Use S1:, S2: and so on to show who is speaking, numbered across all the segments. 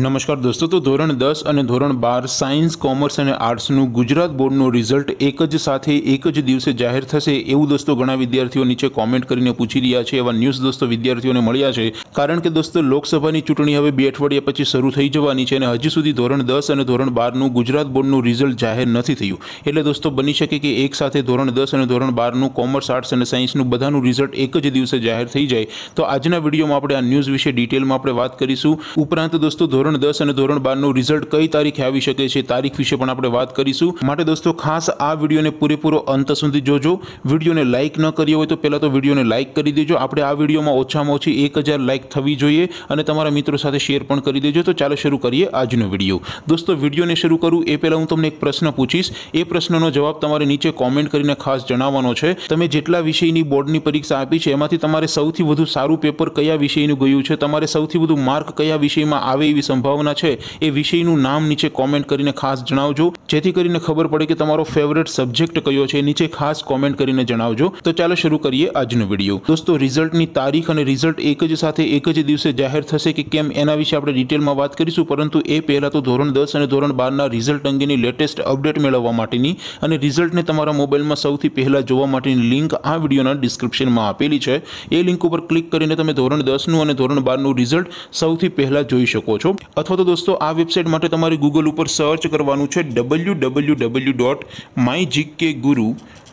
S1: નમસ્કાર દોસ્તો તો ધોરણ દસ અને ધોરણ બાર સાયન્સ કોમર્સ અને આર્ટ્સનું ગુજરાત બોર્ડનું રિઝલ્ટ એક જ સાથે એક જ દિવસે જાહેર થશે એવું દોસ્તો ઘણા વિદ્યાર્થીઓ નીચે કોમેન્ટ કરીને પૂછી રહ્યા છે એવા ન્યૂઝ દોસ્તો વિદ્યાર્થીઓને મળ્યા છે કારણ કે દોસ્તો લોકસભાની ચૂંટણી હવે બે અઠવાડિયા પછી શરૂ થઈ જવાની છે અને હજી સુધી ધોરણ દસ અને ધોરણ બારનું ગુજરાત બોર્ડનું રિઝલ્ટ જાહેર નથી થયું એટલે દોસ્તો બની શકે કે એક સાથે ધોરણ દસ અને ધોરણ બારનું કોમર્સ આર્ટ્સ અને સાયન્સનું બધાનું રિઝલ્ટ એક જ દિવસે જાહેર થઈ જાય તો આજના વિડીયોમાં આપણે આ ન્યૂઝ વિશે ડિટેલમાં આપણે વાત કરીશું ઉપરાંત દોસ્તો ધોરણ દસ અને ધોરણ બારનું રિઝલ્ટ કઈ તારીખે આવી શકે છે તારીખ વિશે પણ આપણે વાત કરીશું માટે દોસ્તો ખાસ આ વિડીયોને પૂરેપૂરો અંત સુધી જોજો વિડીયોને લાઇક ન કર્યો હોય તો પહેલાં તો વિડીયોને લાઇક કરી દેજો આપણે આ વિડીયોમાં ઓછામાં ઓછી એક હજાર લાઇક લાઇક થવી જોઈએ અને તમારા મિત્રો સાથે શેર પણ કરી દેજો તો ચાલો શરૂ કરીએ આજનો વિડીયો દોસ્તો વિડીયોને શરૂ કરું એ પહેલાં હું તમને એક પ્રશ્ન પૂછીશ એ પ્રશ્નનો જવાબ તમારે નીચે કોમેન્ટ કરીને ખાસ જણાવવાનો છે તમે જેટલા વિષયની બોર્ડની પરીક્ષા આપી છે એમાંથી તમારે સૌથી વધુ સારું પેપર કયા વિષયનું ગયું છે તમારે સૌથી વધુ માર્ક કયા વિષયમાં આવે એવી સંભાવના છે એ વિષયનું નામ નીચે કોમેન્ટ કરીને ખાસ જણાવજો જેથી કરીને ખબર પડે કે તમારો ફેવરેટ સબ્જેક્ટ કયો છે નીચે ખાસ કોમેન્ટ કરીને જણાવજો તો ચાલો શરૂ કરીએ આજનો વિડીયો દોસ્તો રિઝલ્ટની તારીખ અને રિઝલ્ટ એક જ સાથે એક જ દિવસે જાહેર થશે કે કેમ એના વિશે આપણે ડિટેલમાં વાત કરીશું પરંતુ એ પહેલાં તો ધોરણ દસ અને ધોરણ બારના રિઝલ્ટ અંગેની લેટેસ્ટ અપડેટ મેળવવા માટેની અને રિઝલ્ટને તમારા મોબાઈલમાં સૌથી પહેલાં જોવા માટેની લિંક આ વિડીયોના ડિસ્ક્રિપ્શનમાં આપેલી છે એ લિંક ઉપર ક્લિક કરીને તમે ધોરણ દસનું અને ધોરણ બારનું રિઝલ્ટ સૌથી પહેલાં જોઈ શકો છો અથવા તો દોસ્તો આ વેબસાઇટ માટે તમારે ગૂગલ ઉપર સર્ચ કરવાનું છે W W W dot my GK guru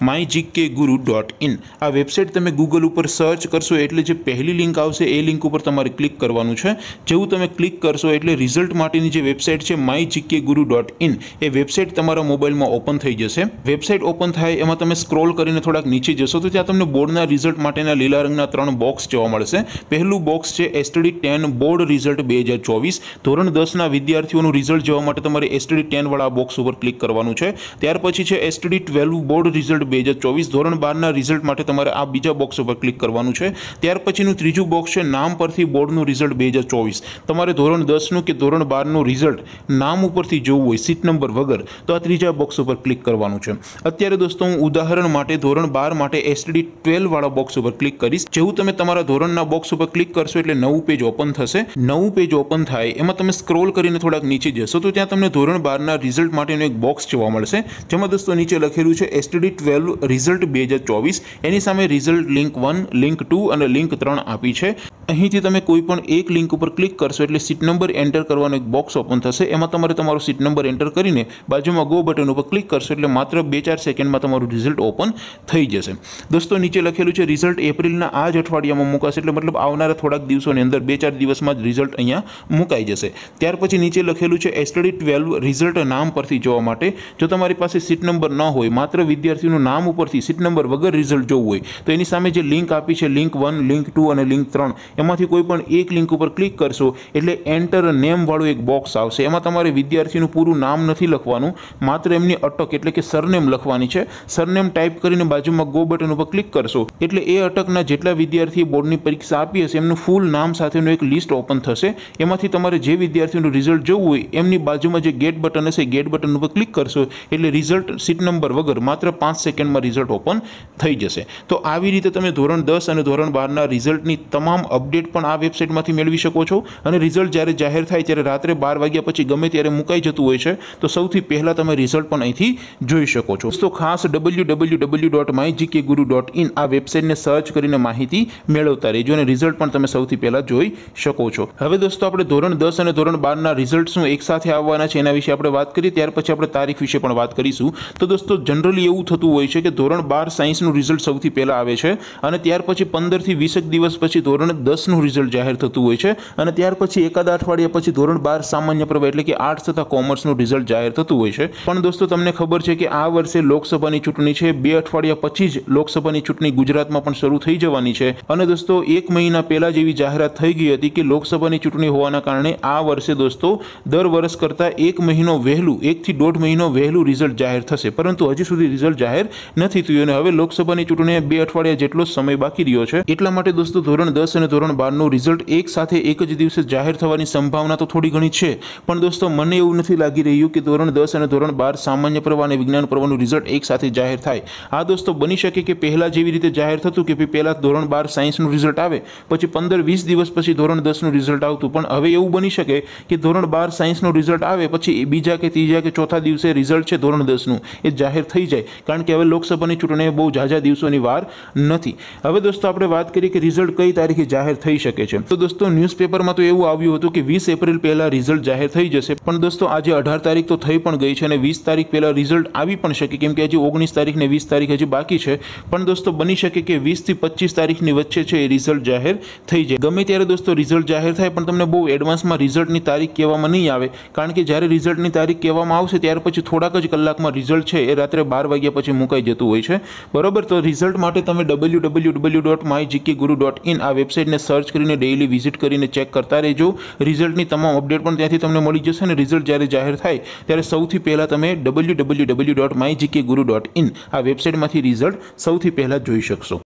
S1: my GK guru dot in આ વેબસાઇટ તમે ગૂગલ ઉપર સર્ચ કરશો એટલે જે પહેલી લિંક આવશે એ લિંક ઉપર તમારે ક્લિક કરવાનું છે જેવું તમે ક્લિક કરશો એટલે રિઝલ્ટ માટેની જે વેબસાઇટ છે my GK guru dot in એ વેબસાઇટ તમારા મોબાઈલમાં ઓપન થઈ જશે વેબસાઇટ ઓપન થાય એમાં તમે સ્ક્રોલ કરીને થોડાક નીચે જશો તો ત્યાં તમને બોર્ડના રિઝલ્ટ માટેના લીલા રંગના ત્રણ બોક્સ જોવા મળશે પહેલું બોક્સ છે એસટડી ટેન બોર્ડ રિઝલ્ટ બે હજાર ચોવીસ ધોરણ દસના વિદ્યાર્થીઓનું રિઝલ્ટ જોવા માટે તમારે એસટડી ટેનવાળા બોક્સ ઉપર ક્લિક કરવાનું છે ત્યાર પછી છે એસટીડી ટ્વેલ્વ બોર્ડ રિઝલ્ટ બે હજાર ચોવીસ ધોરણ બારના રિઝલ્ટ માટે તમારે આ બીજા બોક્સ ઉપર ક્લિક કરવાનું છે ત્યાર પછીનું ત્રીજું બોક્સ છે નામ પરથી બોર્ડનું રિઝલ્ટ બે હજાર ચોવીસ તમારે ધોરણ દસનું કે ધોરણ બારનું રિઝલ્ટ નામ ઉપરથી જોવું હોય સીટ નંબર વગર તો આ ત્રીજા બોક્સ ઉપર ક્લિક કરવાનું છે અત્યારે દોસ્તો હું ઉદાહરણ માટે ધોરણ બાર માટે એસડી ટ્વેલ્વવાળા બોક્સ ઉપર ક્લિક કરીશ જેવું તમે તમારા ધોરણના બોક્સ ઉપર ક્લિક કરશો એટલે નવું પેજ ઓપન થશે નવું પેજ ઓપન થાય એમાં તમે સ્ક્રોલ કરીને થોડાક નીચે જશો તો ત્યાં તમને ધોરણ બારના રિઝલ્ટ માટેનું એક બોક્સ જોવા મળશે જેમાં દોસ્તો નીચે લખેલું છે એસટીડી ટ્વેલ્વ પહેલું રિઝલ્ટ બે હજાર ચોવીસ એની સામે result link one link two અને લિંક ત્રણ આપી છે અહીંથી તમે કોઈ પણ એક લિંક ઉપર ક્લિક કરશો એટલે સીટ નંબર એન્ટર કરવાનો એક બોક્સ ઓપન થશે એમાં તમારે તમારો સીટ નંબર એન્ટર કરીને બાજુમાં ગો બટન ઉપર ક્લિક કરશો એટલે માત્ર બે ચાર સેકન્ડમાં તમારું રિઝલ્ટ ઓપન થઈ જશે દોસ્તો નીચે લખેલું છે રિઝલ્ટ એપ્રિલના આ જ અઠવાડિયામાં મુકાશે એટલે મતલબ આવનારા થોડાક દિવસોની અંદર બે ચાર દિવસમાં જ રિઝલ્ટ અહીંયા મુકાઈ જશે ત્યાર પછી નીચે લખેલું છે એસટડી ટ્વેલ્વ રિઝલ્ટ નામ પરથી જોવા માટે જો તમારી પાસે સીટ નંબર ન હોય માત્ર વિદ્યાર્થીનું નામ ઉપરથી સીટ નંબર વગર રિઝલ્ટ જોવું હોય તો એની સામે જે લિંક આપી છે લિંક વન લિંક ટુ અને લિંક ત્રણ એમાંથી કોઈ પણ એક લિંક ઉપર ક્લિક કરશો એટલે એન્ટર નેમવાળું એક બોક્સ આવશે એમાં તમારે વિદ્યાર્થીનું પૂરું નામ નથી લખવાનું માત્ર એમની અટક એટલે કે સરનેમ લખવાની છે સરનેમ ટાઈપ કરીને બાજુમાં ગો બટન ઉપર ક્લિક કરશો એટલે એ અટકના જેટલા વિદ્યાર્થીએ બોર્ડની પરીક્ષા આપી હશે એમનું ફૂલ નામ સાથેનું એક લિસ્ટ ઓપન થશે એમાંથી તમારે જે વિદ્યાર્થીનું રિઝલ્ટ જોવું હોય એમની બાજુમાં જે ગેટ બટન હશે ગેટ બટન ઉપર ક્લિક કરશો એટલે રિઝલ્ટ સીટ નંબર વગર માત્ર પાંચ સેકન્ડમાં રિઝલ્ટ ઓપન થઈ જશે તો આવી રીતે તમે ધોરણ દસ અને ધોરણ બારના રિઝલ્ટની તમામ અપડેટ પણ આ વેબસાઇટમાંથી મેળવી શકો છો અને રિઝલ્ટ જ્યારે જાહેર થાય ત્યારે રાત્રે બાર વાગ્યા પછી ગમે ત્યારે મુકાઈ જતું હોય છે તો સૌથી પહેલાં તમે રિઝલ્ટ પણ અહીંથી જોઈ શકો છો તો ખાસ W W W dot my GK guru dot in આ વેબસાઇટને સર્ચ કરીને માહિતી મેળવતા રહેજો અને રિઝલ્ટ પણ તમે સૌથી પહેલાં જોઈ શકો છો હવે દોસ્તો આપણે ધોરણ દસ અને ધોરણ બારના રિઝલ્ટ શું એકસાથે આવવાના છે એના વિશે આપણે વાત કરીએ ત્યાર પછી આપણે તારીખ વિશે પણ વાત કરીશું તો દોસ્તો જનરલી એવું થતું હોય છે કે ધોરણ બાર સાયન્સનું રિઝલ્ટ સૌથી પહેલાં આવે છે અને ત્યાર પછી પંદરથી વીસેક દિવસ પછી ધોરણ દસનું રિઝલ્ટ જાહેર થતું હોય છે અને ત્યાર પછી એકાદ અઠવાડિયા પછી ધોરણ બાર સામાન્ય પ્રવાહ એટલે કે આર્ટ્સ તથા કોમર્સનું રિઝલ્ટ જાહેર થતું હોય છે પણ દોસ્તો તમને ખબર છે કે આ વર્ષે લોકસભાની ચૂંટણી છે બે અઠવાડિયા પછી જ લોકસભાની ચૂંટણી ગુજરાતમાં પણ શરૂ થઈ જવાની છે અને દોસ્તો એક મહિના પહેલા જેવી જાહેરાત થઈ ગઈ હતી કે લોકસભાની ચૂંટણી હોવાના કારણે આ વર્ષે દોસ્તો દર વર્ષ કરતાં એક મહિનો વહેલું એકથી દોઢ મહિનો વહેલું રિઝલ્ટ જાહેર થશે પરંતુ હજી સુધી રિઝલ્ટ જાહેર નથી થયું અને હવે લોકસભાની ચૂંટણીએ બે અઠવાડિયા જેટલો સમય બાકી રહ્યો છે એટલા માટે દોસ્તો ધોરણ દસ અને ધોરણ ધોરણ બારનું રિઝલ્ટ એક સાથે એક જ દિવસે જાહેર થવાની સંભાવના તો થોડી ઘણી છે પણ દોસ્તો મને એવું નથી લાગી રહ્યું કે ધોરણ દસ અને ધોરણ બાર સામાન્ય પ્રવાહ અને વિજ્ઞાન પ્રવાહનું રિઝલ્ટ એક સાથે જાહેર થાય આ દોસ્તો બની શકે કે પહેલાં જેવી રીતે જાહેર થતું કે ભાઈ પહેલાં ધોરણ બાર સાયન્સનું રિઝલ્ટ આવે પછી પંદર વીસ દિવસ પછી ધોરણ દસનું રિઝલ્ટ આવતું પણ હવે એવું બની શકે કે ધોરણ બાર સાયન્સનું રિઝલ્ટ આવે પછી બીજા કે ત્રીજા કે ચોથા દિવસે રિઝલ્ટ છે ધોરણ દસનું એ જાહેર થઈ જાય કારણ કે હવે લોકસભાની ચૂંટણી બહુ ઝાઝા દિવસોની વાર નથી હવે દોસ્તો આપણે વાત કરીએ કે રિઝલ્ટ કઈ તારીખે જાહેર જાહેર થઈ શકે છે તો દોસ્તો ન્યૂઝપેપરમાં તો એવું આવ્યું હતું કે વીસ એપ્રિલ પહેલાં રિઝલ્ટ જાહેર થઈ જશે પણ દોસ્તો આજે અઢાર તારીખ તો થઈ પણ ગઈ છે અને વીસ તારીખ પહેલાં રિઝલ્ટ આવી પણ શકે કેમ કે હજી ઓગણીસ તારીખ ને વીસ તારીખ હજી બાકી છે પણ દોસ્તો બની શકે કે વીસથી પચીસ તારીખની વચ્ચે છે એ રિઝલ્ટ જાહેર થઈ જાય ગમે ત્યારે દોસ્તો રિઝલ્ટ જાહેર થાય પણ તમને બહુ એડવાન્સમાં રિઝલ્ટની તારીખ કહેવામાં નહીં આવે કારણ કે જ્યારે રિઝલ્ટની તારીખ કહેવામાં આવશે ત્યાર પછી થોડાક જ કલાકમાં રિઝલ્ટ છે એ રાત્રે બાર વાગ્યા પછી મુકાઈ જતું હોય છે બરોબર તો રિઝલ્ટ માટે તમે W W W dot my GK guru dot in આ વેબસાઇટને સર્ચ કરીને ડેઇલી વિઝિટ કરીને ચેક કરતા રહેજો રિઝલ્ટની તમામ અપડેટ પણ ત્યાંથી તમને મળી જશે અને રિઝલ્ટ જ્યારે જાહેર થાય ત્યારે સૌથી પહેલાં તમે W W W dot my GK guru dot in આ વેબસાઇટમાંથી રિઝલ્ટ સૌથી પહેલાં જોઈ શકશો